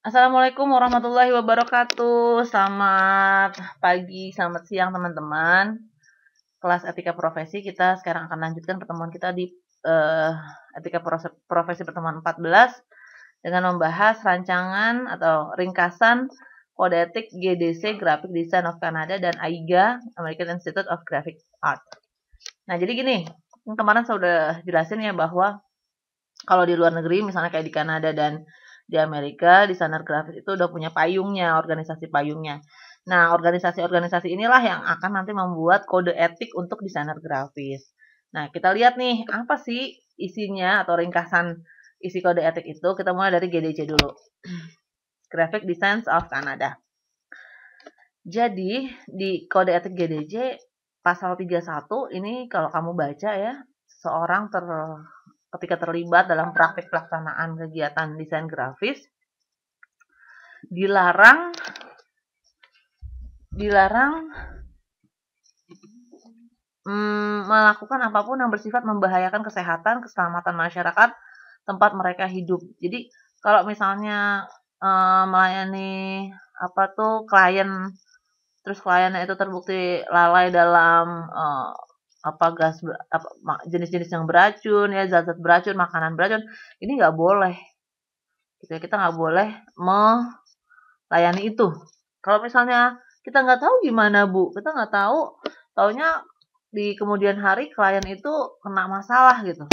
Assalamualaikum warahmatullahi wabarakatuh. Selamat pagi, selamat siang teman-teman. Kelas etika profesi kita sekarang akan lanjutkan pertemuan kita di uh, etika profesi pertemuan 14 dengan membahas rancangan atau ringkasan kode etik GDC Graphic Design of Canada dan AIGA American Institute of Graphic Art. Nah, jadi gini, kemarin saya sudah jelasin ya bahwa kalau di luar negeri misalnya kayak di Kanada dan di Amerika di desainer grafis itu udah punya payungnya, organisasi payungnya. Nah, organisasi-organisasi inilah yang akan nanti membuat kode etik untuk desainer grafis. Nah, kita lihat nih apa sih isinya atau ringkasan isi kode etik itu. Kita mulai dari GDC dulu. Graphic Designs of Canada. Jadi, di kode etik GDC pasal 31 ini kalau kamu baca ya, seorang ter ketika terlibat dalam praktik pelaksanaan kegiatan desain grafis dilarang dilarang mm, melakukan apapun yang bersifat membahayakan kesehatan, keselamatan masyarakat tempat mereka hidup. Jadi kalau misalnya eh, melayani apa tuh klien terus kliennya itu terbukti lalai dalam eh, apa gas jenis-jenis yang beracun ya zat-zat beracun makanan beracun ini nggak boleh gitu ya, kita nggak boleh melayani itu kalau misalnya kita nggak tahu gimana bu kita nggak tahu taunya di kemudian hari klien itu kena masalah gitu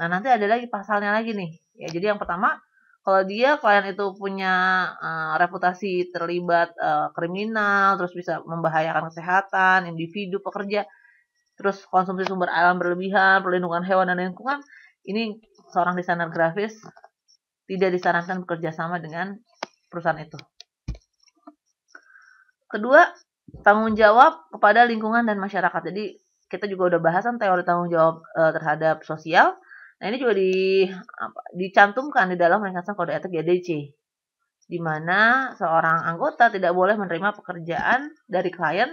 nah nanti ada lagi pasalnya lagi nih ya jadi yang pertama kalau dia klien itu punya uh, reputasi terlibat uh, kriminal terus bisa membahayakan kesehatan individu pekerja terus konsumsi sumber alam berlebihan, perlindungan hewan dan lingkungan, ini seorang desainer grafis tidak disarankan bekerja sama dengan perusahaan itu. Kedua, tanggung jawab kepada lingkungan dan masyarakat. Jadi kita juga udah bahasan teori tanggung jawab e, terhadap sosial. Nah ini juga di apa, dicantumkan di dalam ringkasan kode etik GDC, di mana seorang anggota tidak boleh menerima pekerjaan dari klien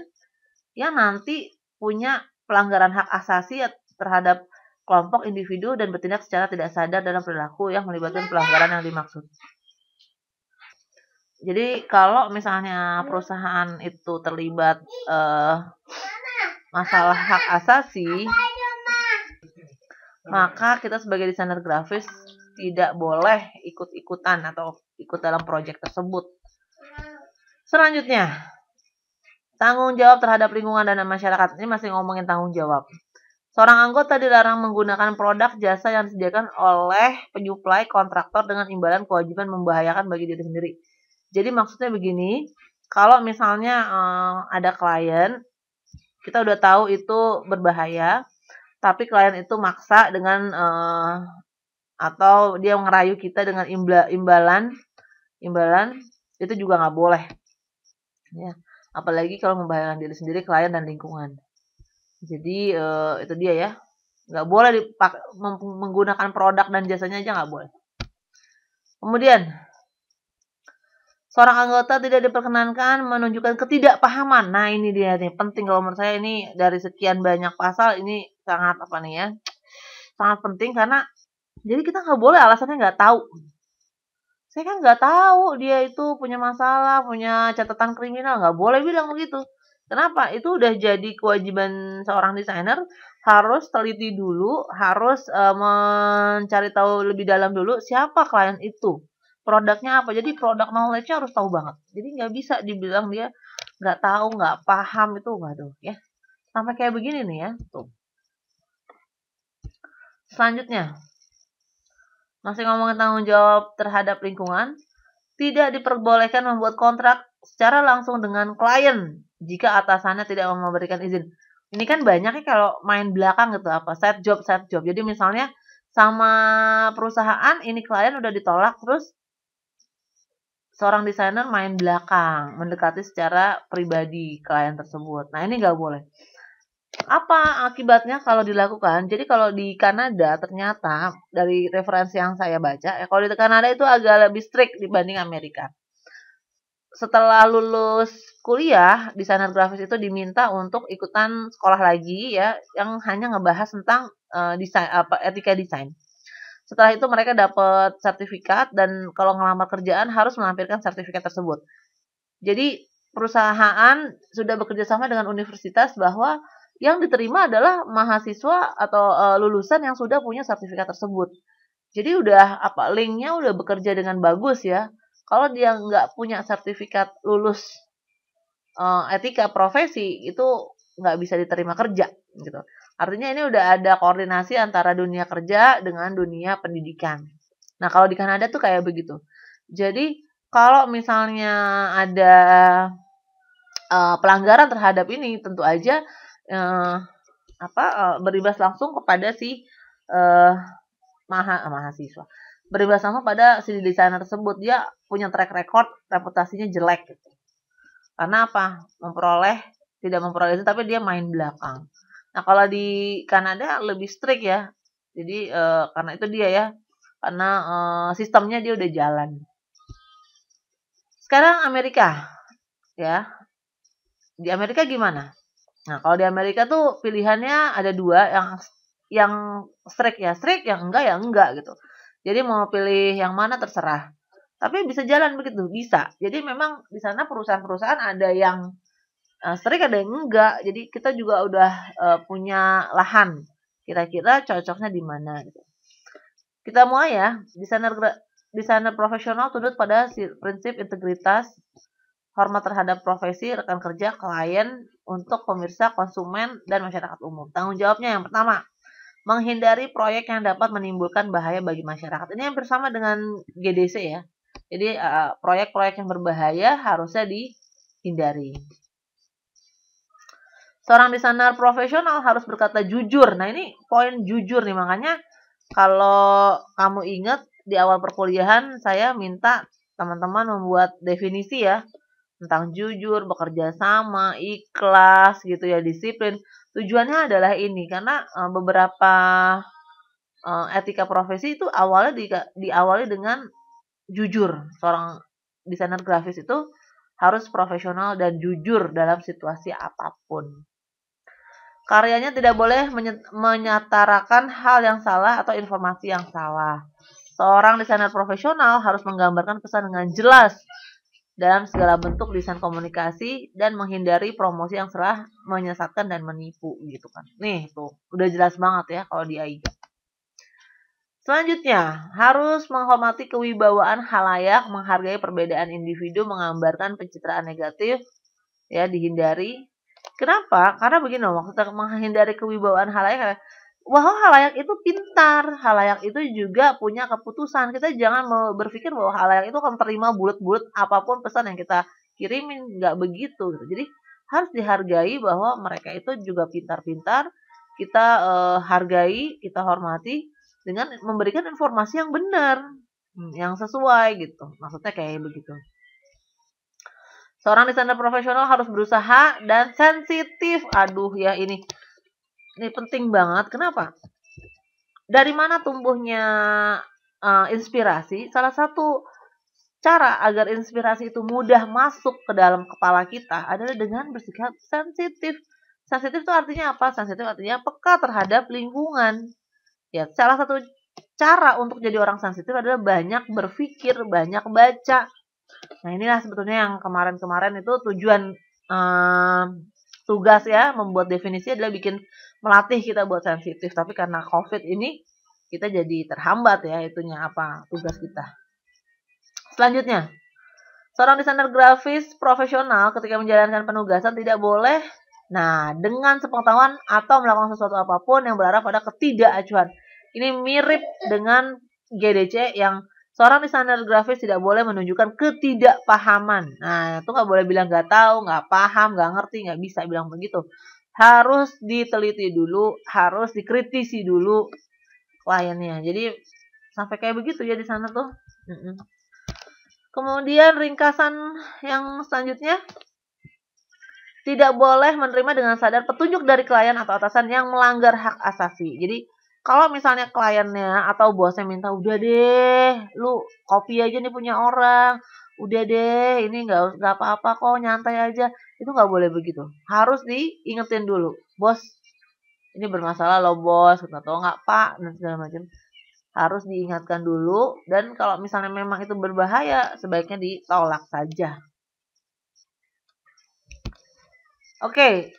yang nanti punya pelanggaran hak asasi ya terhadap kelompok individu dan bertindak secara tidak sadar dalam perilaku yang melibatkan pelanggaran yang dimaksud. Jadi kalau misalnya perusahaan itu terlibat eh, masalah hak asasi, maka kita sebagai desainer grafis tidak boleh ikut-ikutan atau ikut dalam proyek tersebut. Selanjutnya, Tanggung jawab terhadap lingkungan dan masyarakat. Ini masih ngomongin tanggung jawab. Seorang anggota dilarang menggunakan produk jasa yang disediakan oleh penyuplai kontraktor dengan imbalan kewajiban membahayakan bagi diri sendiri. Jadi maksudnya begini, kalau misalnya um, ada klien, kita udah tahu itu berbahaya, tapi klien itu maksa dengan uh, atau dia ngerayu kita dengan imbalan imbalan itu juga nggak boleh ya apalagi kalau membahayakan diri sendiri, klien dan lingkungan. Jadi uh, itu dia ya. Nggak boleh menggunakan produk dan jasanya aja nggak boleh. Kemudian, seorang anggota tidak diperkenankan menunjukkan ketidakpahaman. Nah ini dia nih penting kalau menurut saya ini dari sekian banyak pasal ini sangat apa nih ya, sangat penting karena jadi kita nggak boleh alasannya nggak tahu saya kan nggak tahu dia itu punya masalah, punya catatan kriminal, nggak boleh bilang begitu. Kenapa? Itu udah jadi kewajiban seorang desainer harus teliti dulu, harus e, mencari tahu lebih dalam dulu siapa klien itu, produknya apa. Jadi produk knowledge-nya harus tahu banget. Jadi nggak bisa dibilang dia nggak tahu, nggak paham itu, waduh ya. Sampai kayak begini nih ya, tuh. Selanjutnya, masih ngomongin tanggung jawab terhadap lingkungan, tidak diperbolehkan membuat kontrak secara langsung dengan klien jika atasannya tidak mau memberikan izin. Ini kan banyaknya kalau main belakang gitu apa set job set job. Jadi misalnya sama perusahaan ini klien udah ditolak terus seorang desainer main belakang mendekati secara pribadi klien tersebut. Nah ini nggak boleh apa akibatnya kalau dilakukan? Jadi kalau di Kanada ternyata dari referensi yang saya baca, ya kalau di Kanada itu agak lebih strict dibanding Amerika. Setelah lulus kuliah, desainer grafis itu diminta untuk ikutan sekolah lagi ya, yang hanya ngebahas tentang uh, desain apa etika desain. Setelah itu mereka dapat sertifikat dan kalau ngelamar kerjaan harus melampirkan sertifikat tersebut. Jadi perusahaan sudah bekerja sama dengan universitas bahwa yang diterima adalah mahasiswa atau uh, lulusan yang sudah punya sertifikat tersebut. Jadi udah apa linknya udah bekerja dengan bagus ya. Kalau dia nggak punya sertifikat lulus uh, etika profesi itu nggak bisa diterima kerja gitu. Artinya ini udah ada koordinasi antara dunia kerja dengan dunia pendidikan. Nah kalau di Kanada tuh kayak begitu. Jadi kalau misalnya ada uh, pelanggaran terhadap ini tentu aja eh, apa eh, beribas langsung kepada si eh, maha eh, mahasiswa beribas langsung pada si desainer tersebut dia punya track record reputasinya jelek gitu karena apa memperoleh tidak memperoleh itu tapi dia main belakang nah kalau di Kanada lebih strict ya jadi eh, karena itu dia ya karena eh, sistemnya dia udah jalan sekarang Amerika ya di Amerika gimana Nah, kalau di Amerika tuh pilihannya ada dua yang yang strict ya strike, yang enggak ya enggak gitu. Jadi mau pilih yang mana terserah. Tapi bisa jalan begitu, bisa. Jadi memang di sana perusahaan-perusahaan ada yang uh, strict, ada yang enggak. Jadi kita juga udah eh, punya lahan kira-kira cocoknya di mana gitu. Kita mau ya, desainer desainer profesional tunduk pada prinsip integritas, hormat terhadap profesi, rekan kerja, klien, untuk pemirsa, konsumen, dan masyarakat umum. Tanggung jawabnya yang pertama, menghindari proyek yang dapat menimbulkan bahaya bagi masyarakat. Ini yang bersama dengan GDC ya. Jadi eh, proyek-proyek yang berbahaya harusnya dihindari. Seorang desainer profesional harus berkata jujur. Nah ini poin jujur nih makanya kalau kamu ingat di awal perkuliahan saya minta teman-teman membuat definisi ya tentang jujur, bekerja sama, ikhlas gitu ya, disiplin. Tujuannya adalah ini karena eh, beberapa eh, etika profesi itu awalnya di, diawali dengan jujur. Seorang desainer grafis itu harus profesional dan jujur dalam situasi apapun. Karyanya tidak boleh menyatarakan hal yang salah atau informasi yang salah. Seorang desainer profesional harus menggambarkan pesan dengan jelas dalam segala bentuk lisan komunikasi dan menghindari promosi yang serah menyesatkan dan menipu gitu kan. Nih tuh udah jelas banget ya kalau di AIGA. Selanjutnya, harus menghormati kewibawaan halayak, menghargai perbedaan individu, menggambarkan pencitraan negatif, ya dihindari. Kenapa? Karena begini loh, maksudnya menghindari kewibawaan halayak, bahwa halayak itu pintar, halayak itu juga punya keputusan. Kita jangan berpikir bahwa halayak itu akan terima bulat-bulat apapun pesan yang kita kirimin, nggak begitu. Gitu. Jadi harus dihargai bahwa mereka itu juga pintar-pintar. Kita eh, hargai, kita hormati dengan memberikan informasi yang benar, hmm, yang sesuai gitu. Maksudnya kayak begitu. Seorang desainer profesional harus berusaha dan sensitif. Aduh ya ini ini penting banget. Kenapa? Dari mana tumbuhnya uh, inspirasi? Salah satu cara agar inspirasi itu mudah masuk ke dalam kepala kita adalah dengan bersikap sensitif. Sensitif itu artinya apa? Sensitif artinya peka terhadap lingkungan. Ya, salah satu cara untuk jadi orang sensitif adalah banyak berpikir, banyak baca. Nah, inilah sebetulnya yang kemarin-kemarin itu tujuan um, tugas ya membuat definisi adalah bikin melatih kita buat sensitif tapi karena covid ini kita jadi terhambat ya itunya apa tugas kita selanjutnya seorang desainer grafis profesional ketika menjalankan penugasan tidak boleh nah dengan sepengetahuan atau melakukan sesuatu apapun yang berarah pada ketidakacuan ini mirip dengan GDC yang Seorang desainer grafis tidak boleh menunjukkan ketidakpahaman. Nah, itu nggak boleh bilang nggak tahu, nggak paham, nggak ngerti, nggak bisa bilang begitu. Harus diteliti dulu, harus dikritisi dulu kliennya. Jadi sampai kayak begitu ya di sana tuh. Kemudian ringkasan yang selanjutnya tidak boleh menerima dengan sadar petunjuk dari klien atau atasan yang melanggar hak asasi. Jadi kalau misalnya kliennya atau bosnya minta udah deh lu kopi aja nih punya orang udah deh ini nggak nggak apa-apa kok nyantai aja itu nggak boleh begitu harus diingetin dulu bos ini bermasalah loh bos atau nggak pak dan segala macam harus diingatkan dulu dan kalau misalnya memang itu berbahaya sebaiknya ditolak saja oke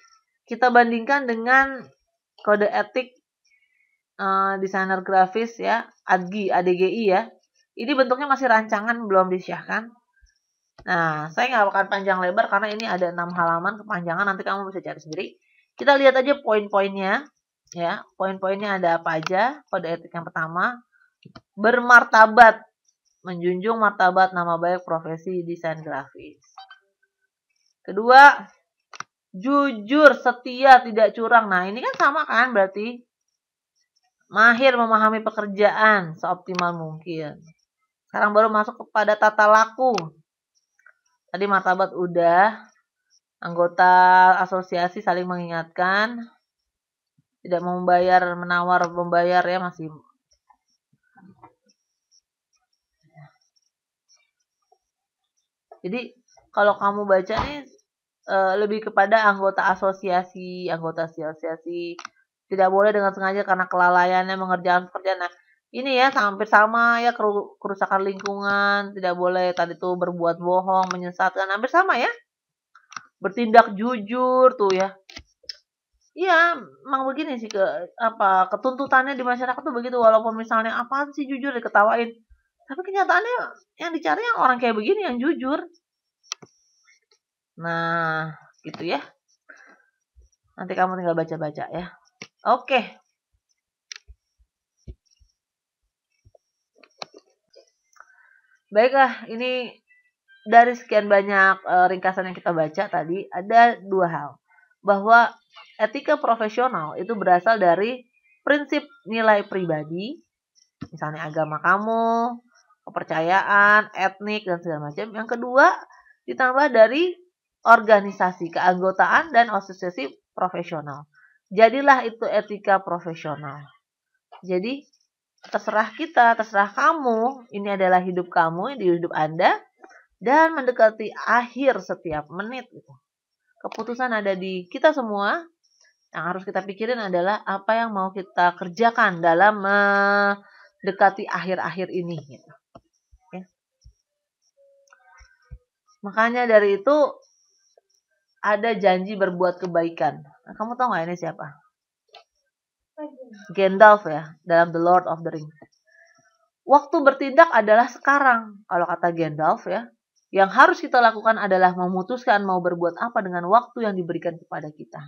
kita bandingkan dengan kode etik Eh, desainer grafis ya, ADGI, ADGI ya. Ini bentuknya masih rancangan belum disahkan. Nah, saya nggak akan panjang lebar karena ini ada enam halaman kepanjangan nanti kamu bisa cari sendiri. Kita lihat aja poin-poinnya ya. Poin-poinnya ada apa aja? Kode etik yang pertama, bermartabat menjunjung martabat nama baik profesi desain grafis. Kedua, jujur, setia, tidak curang. Nah, ini kan sama kan berarti mahir memahami pekerjaan seoptimal mungkin. Sekarang baru masuk kepada tata laku. Tadi martabat udah, anggota asosiasi saling mengingatkan, tidak membayar, menawar, membayar ya masih. Jadi kalau kamu baca nih eh, lebih kepada anggota asosiasi, anggota asosiasi, tidak boleh dengan sengaja karena kelalaiannya mengerjakan pekerjaan. Nah, ini ya hampir sama ya kerusakan lingkungan, tidak boleh tadi tuh berbuat bohong, menyesatkan, hampir sama ya. Bertindak jujur tuh ya. Iya, emang begini sih ke apa ketuntutannya di masyarakat tuh begitu walaupun misalnya apa sih jujur diketawain. Tapi kenyataannya yang dicari yang orang kayak begini yang jujur. Nah, gitu ya. Nanti kamu tinggal baca-baca ya. Oke. Baiklah, ini dari sekian banyak eh, ringkasan yang kita baca tadi, ada dua hal. Bahwa etika profesional itu berasal dari prinsip nilai pribadi, misalnya agama kamu, kepercayaan, etnik, dan segala macam. Yang kedua, ditambah dari organisasi, keanggotaan, dan asosiasi profesional. Jadilah itu etika profesional. Jadi terserah kita, terserah kamu. Ini adalah hidup kamu, di hidup Anda. Dan mendekati akhir setiap menit. Gitu. Keputusan ada di kita semua. Yang harus kita pikirin adalah apa yang mau kita kerjakan dalam mendekati akhir-akhir ini. Gitu. Ya. Makanya dari itu ada janji berbuat kebaikan. Nah, kamu tahu nggak ini siapa? Gandalf ya, dalam The Lord of the Rings. Waktu bertindak adalah sekarang, kalau kata Gandalf ya. Yang harus kita lakukan adalah memutuskan mau berbuat apa dengan waktu yang diberikan kepada kita.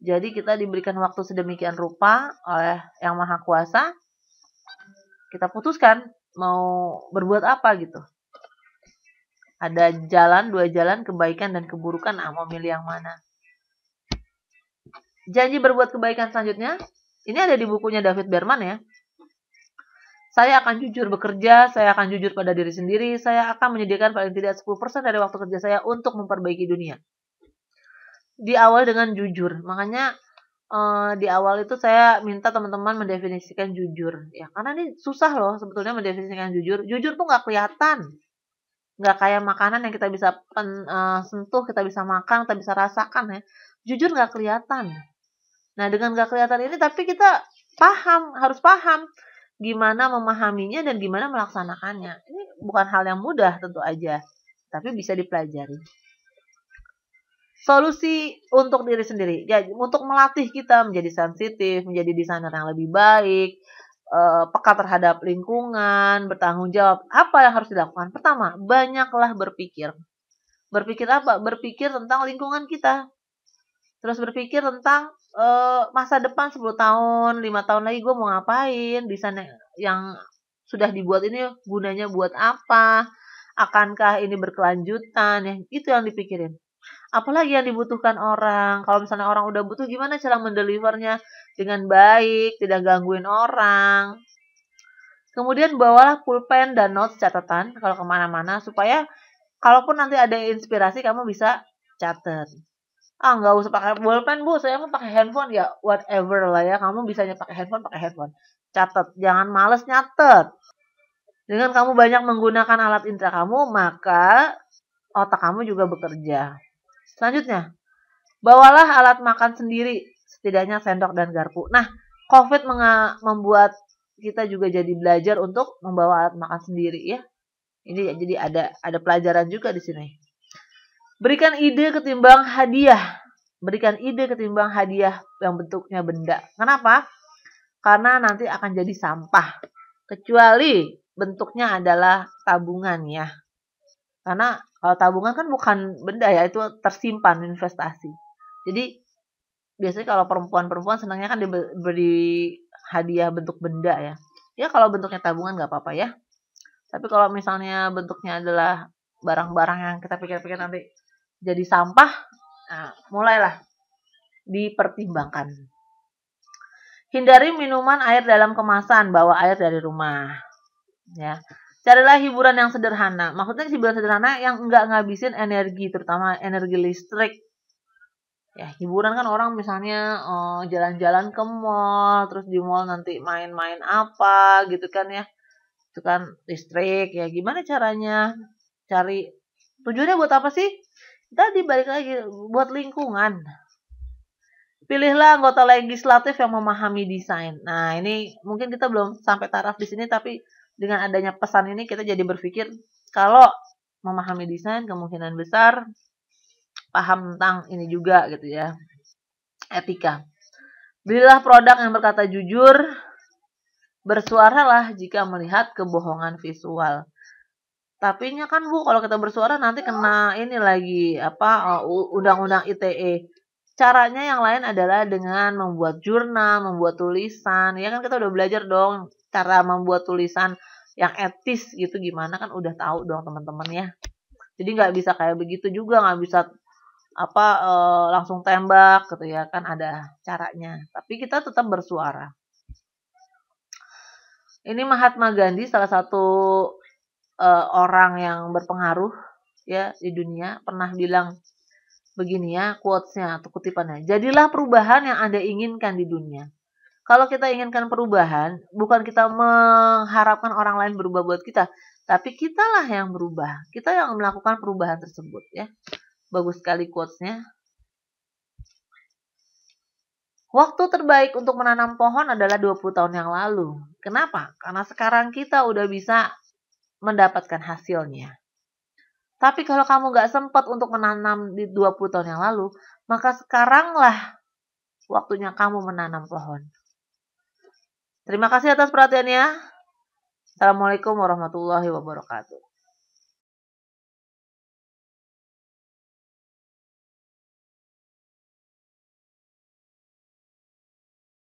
Jadi kita diberikan waktu sedemikian rupa oleh Yang Maha Kuasa. Kita putuskan mau berbuat apa gitu. Ada jalan, dua jalan, kebaikan dan keburukan. Ah, mau milih yang mana? Janji berbuat kebaikan selanjutnya. Ini ada di bukunya David Berman ya. Saya akan jujur bekerja, saya akan jujur pada diri sendiri, saya akan menyediakan paling tidak 10% dari waktu kerja saya untuk memperbaiki dunia. Di awal dengan jujur, makanya eh, di awal itu saya minta teman-teman mendefinisikan jujur ya karena ini susah loh sebetulnya mendefinisikan jujur jujur tuh nggak kelihatan nggak kayak makanan yang kita bisa pen, uh, sentuh, kita bisa makan, kita bisa rasakan ya. Jujur nggak kelihatan. Nah dengan nggak kelihatan ini tapi kita paham, harus paham gimana memahaminya dan gimana melaksanakannya. Ini bukan hal yang mudah tentu aja, tapi bisa dipelajari. Solusi untuk diri sendiri, ya, untuk melatih kita menjadi sensitif, menjadi desainer yang lebih baik, Eh, peka terhadap lingkungan, bertanggung jawab. Apa yang harus dilakukan? Pertama, banyaklah berpikir. Berpikir apa? Berpikir tentang lingkungan kita. Terus berpikir tentang uh, masa depan 10 tahun, 5 tahun lagi gue mau ngapain, desain yang sudah dibuat ini gunanya buat apa, akankah ini berkelanjutan, ya, itu yang dipikirin. Apalagi yang dibutuhkan orang, kalau misalnya orang udah butuh gimana cara mendelivernya, dengan baik, tidak gangguin orang. Kemudian bawalah pulpen dan notes catatan kalau kemana-mana supaya kalaupun nanti ada inspirasi kamu bisa catat. Ah nggak usah pakai pulpen bu, saya mau pakai handphone ya whatever lah ya. Kamu bisa pakai handphone pakai handphone. Catat, jangan males nyatet. Dengan kamu banyak menggunakan alat intra kamu, maka otak kamu juga bekerja. Selanjutnya, bawalah alat makan sendiri setidaknya sendok dan garpu. Nah, COVID membuat kita juga jadi belajar untuk membawa alat makan sendiri ya. Ini jadi ada ada pelajaran juga di sini. Berikan ide ketimbang hadiah. Berikan ide ketimbang hadiah yang bentuknya benda. Kenapa? Karena nanti akan jadi sampah. Kecuali bentuknya adalah tabungan ya. Karena kalau tabungan kan bukan benda ya, itu tersimpan investasi. Jadi biasanya kalau perempuan-perempuan senangnya kan diberi hadiah bentuk benda ya. Ya kalau bentuknya tabungan nggak apa-apa ya. Tapi kalau misalnya bentuknya adalah barang-barang yang kita pikir-pikir nanti jadi sampah, nah, mulailah dipertimbangkan. Hindari minuman air dalam kemasan, bawa air dari rumah. Ya. Carilah hiburan yang sederhana. Maksudnya hiburan sederhana yang nggak ngabisin energi, terutama energi listrik ya hiburan kan orang misalnya jalan eh, jalan-jalan ke mall terus di mall nanti main-main apa gitu kan ya itu kan listrik ya gimana caranya cari tujuannya buat apa sih tadi balik lagi buat lingkungan pilihlah anggota legislatif yang memahami desain nah ini mungkin kita belum sampai taraf di sini tapi dengan adanya pesan ini kita jadi berpikir kalau memahami desain kemungkinan besar paham tentang ini juga gitu ya etika belilah produk yang berkata jujur bersuaralah jika melihat kebohongan visual tapi nya kan bu kalau kita bersuara nanti kena ini lagi apa eh, undang-undang ITE caranya yang lain adalah dengan membuat jurnal membuat tulisan ya kan kita udah belajar dong cara membuat tulisan yang etis gitu gimana kan udah tahu dong teman-teman ya jadi nggak bisa kayak begitu juga nggak bisa apa e, langsung tembak gitu ya kan ada caranya tapi kita tetap bersuara ini Mahatma Gandhi salah satu e, orang yang berpengaruh ya di dunia pernah bilang begini ya quotesnya atau kutipannya jadilah perubahan yang anda inginkan di dunia kalau kita inginkan perubahan bukan kita mengharapkan orang lain berubah buat kita tapi kitalah yang berubah kita yang melakukan perubahan tersebut ya Bagus sekali quotesnya. Waktu terbaik untuk menanam pohon adalah 20 tahun yang lalu. Kenapa? Karena sekarang kita udah bisa mendapatkan hasilnya. Tapi kalau kamu nggak sempat untuk menanam di 20 tahun yang lalu, maka sekaranglah waktunya kamu menanam pohon. Terima kasih atas perhatiannya. Assalamualaikum warahmatullahi wabarakatuh.